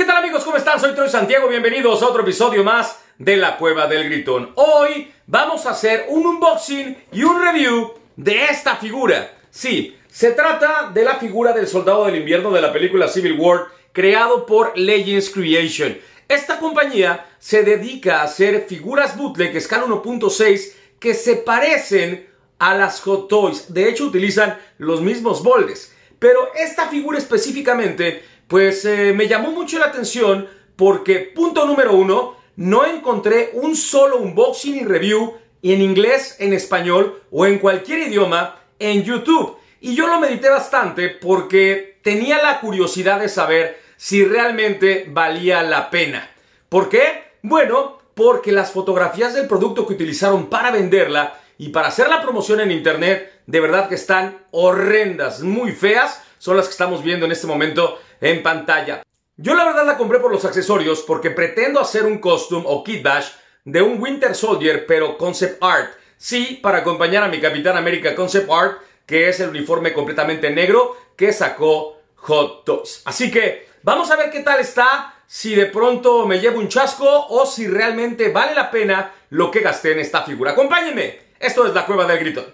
¿Qué tal amigos? ¿Cómo están? Soy Troy Santiago, bienvenidos a otro episodio más de La Cueva del Gritón. Hoy vamos a hacer un unboxing y un review de esta figura. Sí, se trata de la figura del soldado del invierno de la película Civil War, creado por Legends Creation. Esta compañía se dedica a hacer figuras bootleg escala 1.6 que se parecen a las Hot Toys. De hecho, utilizan los mismos moldes. Pero esta figura específicamente pues eh, me llamó mucho la atención porque, punto número uno, no encontré un solo unboxing y review en inglés, en español o en cualquier idioma en YouTube. Y yo lo medité bastante porque tenía la curiosidad de saber si realmente valía la pena. ¿Por qué? Bueno, porque las fotografías del producto que utilizaron para venderla y para hacer la promoción en internet, de verdad que están horrendas, muy feas, son las que estamos viendo en este momento en pantalla. Yo la verdad la compré por los accesorios porque pretendo hacer un costume o kit bash de un Winter Soldier pero concept art. Sí, para acompañar a mi Capitán América concept art, que es el uniforme completamente negro que sacó Hot Toys. Así que vamos a ver qué tal está, si de pronto me llevo un chasco o si realmente vale la pena lo que gasté en esta figura. Acompáñenme, esto es la cueva del grito.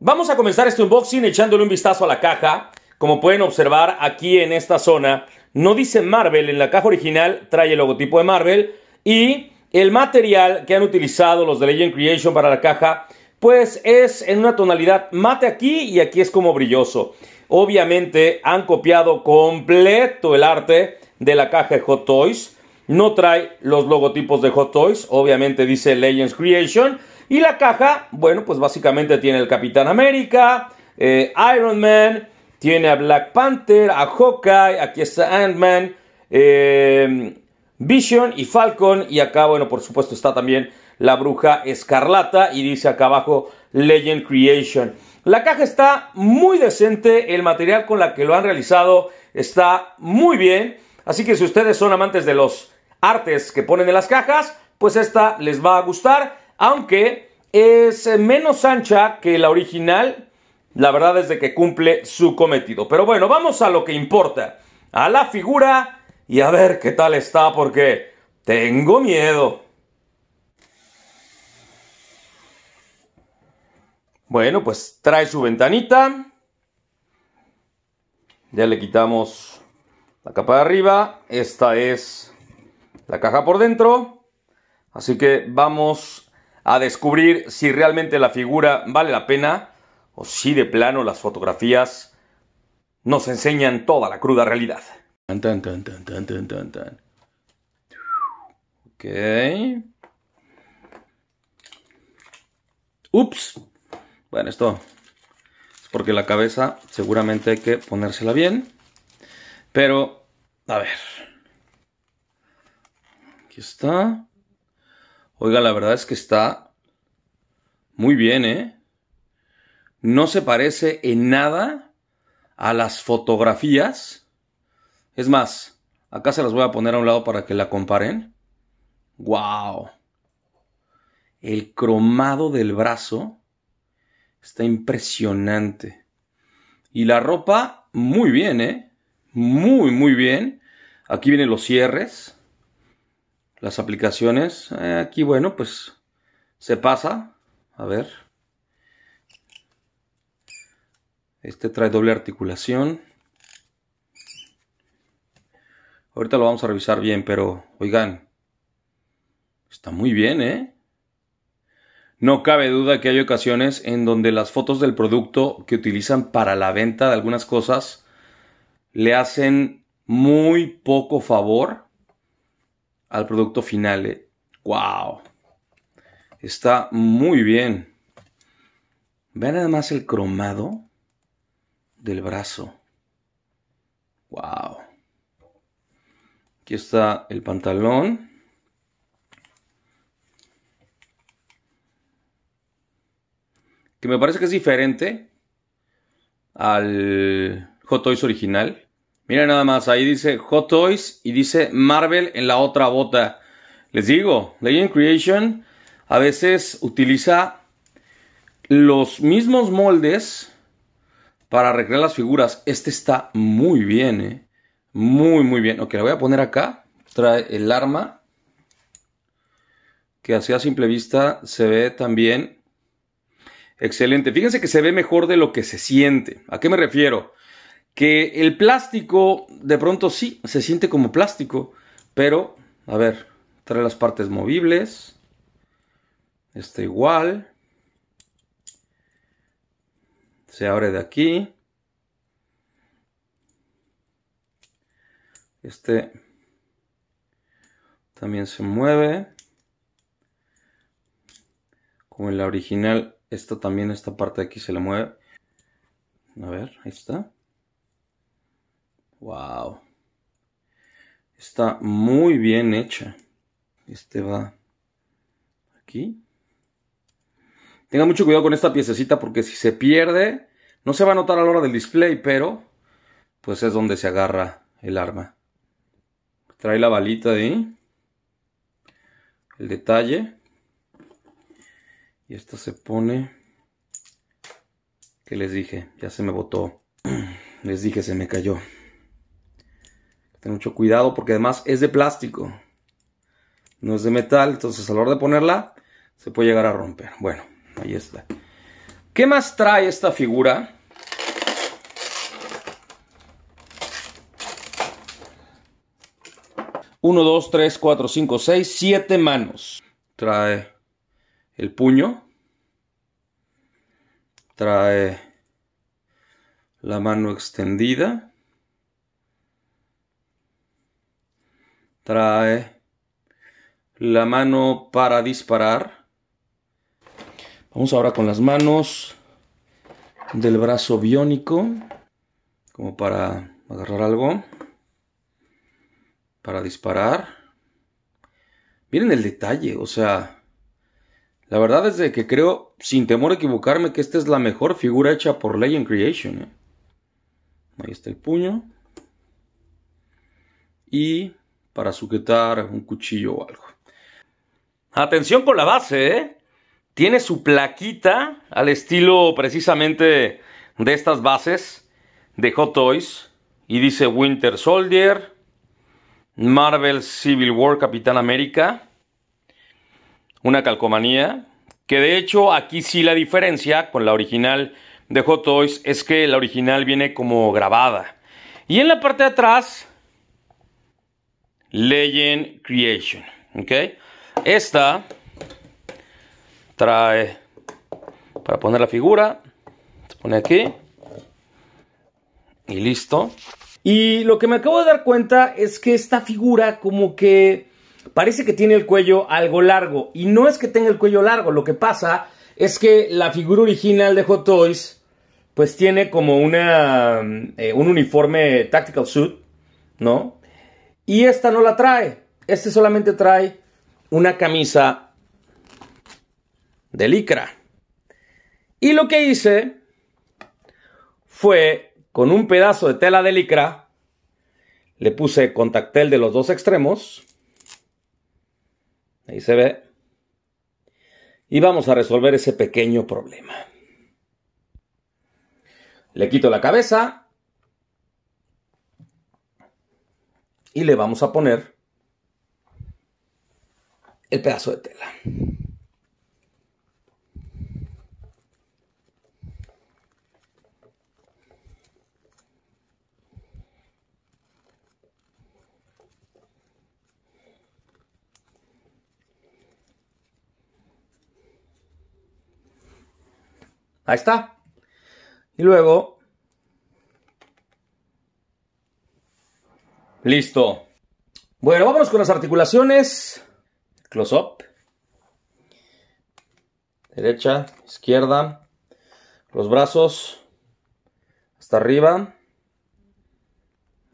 Vamos a comenzar este unboxing echándole un vistazo a la caja. Como pueden observar aquí en esta zona, no dice Marvel, en la caja original trae el logotipo de Marvel y el material que han utilizado los de Legend Creation para la caja pues es en una tonalidad mate aquí y aquí es como brilloso. Obviamente han copiado completo el arte de la caja de Hot Toys. No trae los logotipos de Hot Toys, obviamente dice Legends Creation. Y la caja, bueno, pues básicamente tiene el Capitán América, eh, Iron Man, tiene a Black Panther, a Hawkeye, aquí está Ant-Man, eh, Vision y Falcon. Y acá, bueno, por supuesto está también la bruja escarlata y dice acá abajo Legend Creation. La caja está muy decente, el material con la que lo han realizado está muy bien, así que si ustedes son amantes de los artes que ponen en las cajas, pues esta les va a gustar, aunque es menos ancha que la original, la verdad es de que cumple su cometido. Pero bueno, vamos a lo que importa, a la figura y a ver qué tal está porque tengo miedo. Bueno, pues trae su ventanita. Ya le quitamos la capa de arriba. Esta es la caja por dentro. Así que vamos a descubrir si realmente la figura vale la pena o si de plano las fotografías nos enseñan toda la cruda realidad. Ok. Ups. Bueno, esto es porque la cabeza seguramente hay que ponérsela bien. Pero, a ver. Aquí está. Oiga, la verdad es que está muy bien, ¿eh? No se parece en nada a las fotografías. Es más, acá se las voy a poner a un lado para que la comparen. ¡Wow! El cromado del brazo Está impresionante. Y la ropa, muy bien, ¿eh? Muy, muy bien. Aquí vienen los cierres. Las aplicaciones. Eh, aquí, bueno, pues se pasa. A ver. Este trae doble articulación. Ahorita lo vamos a revisar bien, pero oigan, está muy bien, ¿eh? No cabe duda que hay ocasiones en donde las fotos del producto que utilizan para la venta de algunas cosas le hacen muy poco favor al producto final. ¡Wow! ¿eh? Está muy bien. Vean además el cromado del brazo. ¡Wow! Aquí está el pantalón. que me parece que es diferente al Hot Toys original. Mira nada más, ahí dice Hot Toys y dice Marvel en la otra bota. Les digo, Legend Creation a veces utiliza los mismos moldes para recrear las figuras. Este está muy bien, ¿eh? Muy, muy bien. Ok, lo voy a poner acá. Trae el arma. Que así a simple vista se ve también Excelente. Fíjense que se ve mejor de lo que se siente. ¿A qué me refiero? Que el plástico, de pronto sí, se siente como plástico, pero, a ver, trae las partes movibles. Está igual. Se abre de aquí. Este también se mueve. Como en la original esta también, esta parte de aquí se le mueve. A ver, ahí está. Wow. Está muy bien hecha. Este va aquí. Tenga mucho cuidado con esta piececita porque si se pierde, no se va a notar a la hora del display, pero pues es donde se agarra el arma. Trae la balita ahí. El detalle y esto se pone que les dije ya se me botó les dije se me cayó ten mucho cuidado porque además es de plástico no es de metal entonces a la hora de ponerla se puede llegar a romper bueno ahí está ¿qué más trae esta figura? Uno, dos, tres, cuatro, cinco, seis, siete manos trae el puño, trae la mano extendida, trae la mano para disparar. Vamos ahora con las manos del brazo biónico, como para agarrar algo, para disparar. Miren el detalle, o sea, la verdad es que creo, sin temor a equivocarme, que esta es la mejor figura hecha por Legend Creation. ¿eh? Ahí está el puño. Y para sujetar un cuchillo o algo. Atención con la base, ¿eh? Tiene su plaquita al estilo precisamente de estas bases de Hot Toys. Y dice Winter Soldier, Marvel Civil War, Capitán América una calcomanía, que de hecho aquí sí la diferencia con la original de Hot Toys es que la original viene como grabada. Y en la parte de atrás, Legend Creation. ¿Ok? Esta trae, para poner la figura, se pone aquí. Y listo. Y lo que me acabo de dar cuenta es que esta figura como que parece que tiene el cuello algo largo. Y no es que tenga el cuello largo, lo que pasa es que la figura original de Hot Toys, pues tiene como una, eh, un uniforme tactical suit, ¿no? Y esta no la trae. Este solamente trae una camisa de licra. Y lo que hice fue con un pedazo de tela de licra, le puse contactel de los dos extremos Ahí se ve. Y vamos a resolver ese pequeño problema. Le quito la cabeza y le vamos a poner el pedazo de tela. Ahí está. Y luego... Listo. Bueno, vamos con las articulaciones. Close up. Derecha, izquierda. Los brazos. Hasta arriba.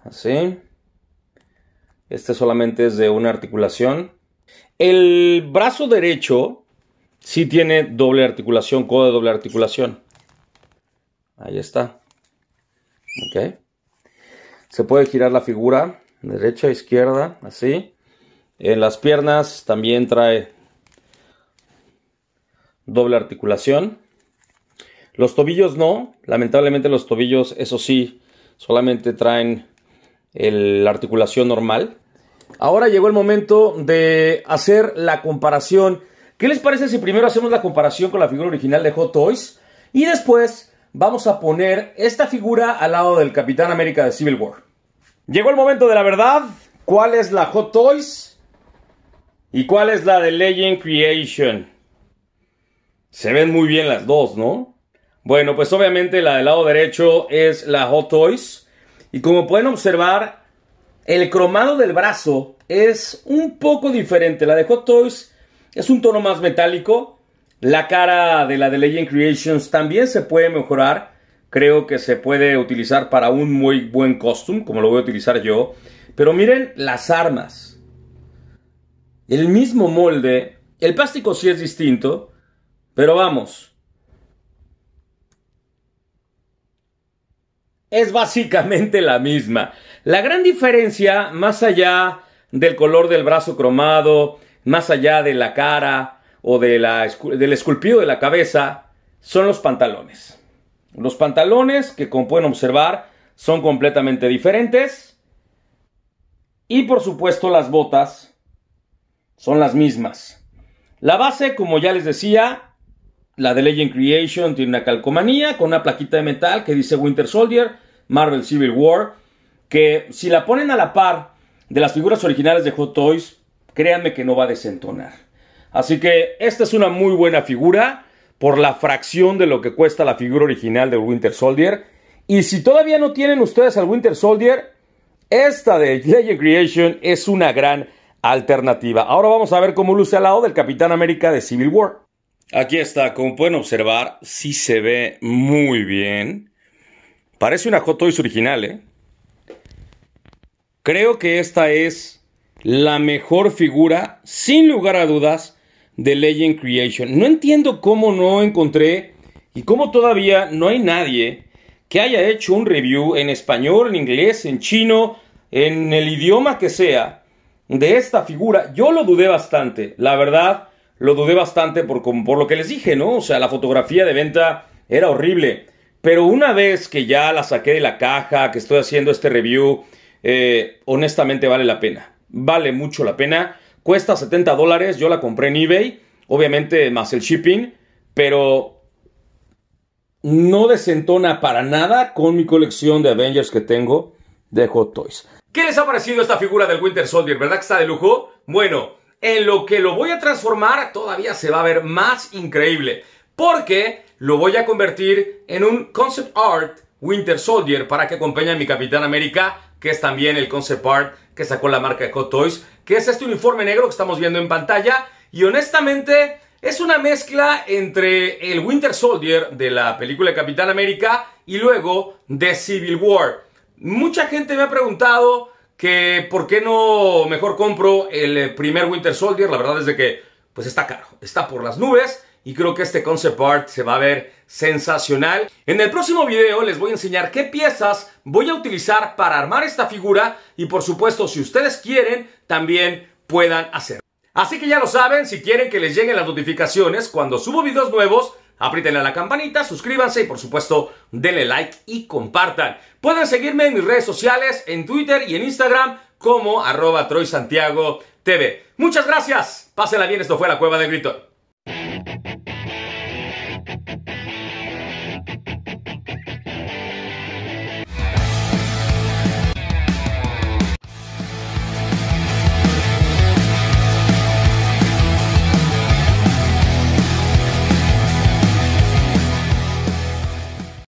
Así. Este solamente es de una articulación. El brazo derecho si tiene doble articulación, codo de doble articulación. Ahí está. Ok. Se puede girar la figura derecha, izquierda, así. En las piernas también trae doble articulación. Los tobillos no, lamentablemente los tobillos, eso sí, solamente traen la articulación normal. Ahora llegó el momento de hacer la comparación ¿Qué les parece si primero hacemos la comparación con la figura original de Hot Toys? Y después vamos a poner esta figura al lado del Capitán América de Civil War. Llegó el momento de la verdad. ¿Cuál es la Hot Toys? ¿Y cuál es la de Legend Creation? Se ven muy bien las dos, ¿no? Bueno, pues obviamente la del lado derecho es la Hot Toys. Y como pueden observar, el cromado del brazo es un poco diferente. La de Hot Toys es un tono más metálico. La cara de la de Legend Creations también se puede mejorar. Creo que se puede utilizar para un muy buen costume, como lo voy a utilizar yo. Pero miren las armas. El mismo molde. El plástico sí es distinto. Pero vamos. Es básicamente la misma. La gran diferencia, más allá del color del brazo cromado, más allá de la cara o de del esculpido de la cabeza, son los pantalones. Los pantalones, que como pueden observar, son completamente diferentes. Y por supuesto las botas son las mismas. La base, como ya les decía, la de Legend Creation tiene una calcomanía con una plaquita de metal que dice Winter Soldier, Marvel Civil War, que si la ponen a la par de las figuras originales de Hot Toys, créanme que no va a desentonar. Así que esta es una muy buena figura por la fracción de lo que cuesta la figura original del Winter Soldier. Y si todavía no tienen ustedes al Winter Soldier, esta de Legend Creation es una gran alternativa. Ahora vamos a ver cómo luce al lado del Capitán América de Civil War. Aquí está, como pueden observar, sí se ve muy bien. Parece una Hot Toys original, ¿eh? Creo que esta es la mejor figura, sin lugar a dudas, de Legend Creation. No entiendo cómo no encontré y cómo todavía no hay nadie que haya hecho un review en español, en inglés, en chino, en el idioma que sea, de esta figura. Yo lo dudé bastante, la verdad, lo dudé bastante por, por lo que les dije, ¿no? O sea, la fotografía de venta era horrible. Pero una vez que ya la saqué de la caja, que estoy haciendo este review, eh, honestamente vale la pena vale mucho la pena. Cuesta 70 dólares, yo la compré en eBay, obviamente más el shipping, pero no desentona para nada con mi colección de Avengers que tengo de Hot Toys. ¿Qué les ha parecido esta figura del Winter Soldier? ¿Verdad que está de lujo? Bueno, en lo que lo voy a transformar todavía se va a ver más increíble, porque lo voy a convertir en un concept art Winter Soldier para que acompañe a mi Capitán América que es también el concept art que sacó la marca Hot Toys, que es este uniforme negro que estamos viendo en pantalla. Y honestamente, es una mezcla entre el Winter Soldier de la película Capitán América y luego de Civil War. Mucha gente me ha preguntado que por qué no mejor compro el primer Winter Soldier. La verdad es de que pues está caro, está por las nubes y creo que este concept art se va a ver sensacional. En el próximo video les voy a enseñar qué piezas voy a utilizar para armar esta figura y por supuesto si ustedes quieren también puedan hacer. Así que ya lo saben, si quieren que les lleguen las notificaciones cuando subo videos nuevos, Aprítenle a la campanita, suscríbanse y por supuesto denle like y compartan. Pueden seguirme en mis redes sociales, en Twitter y en Instagram como arroba Troy Santiago TV. Muchas gracias, pásenla bien, esto fue La Cueva de Grito.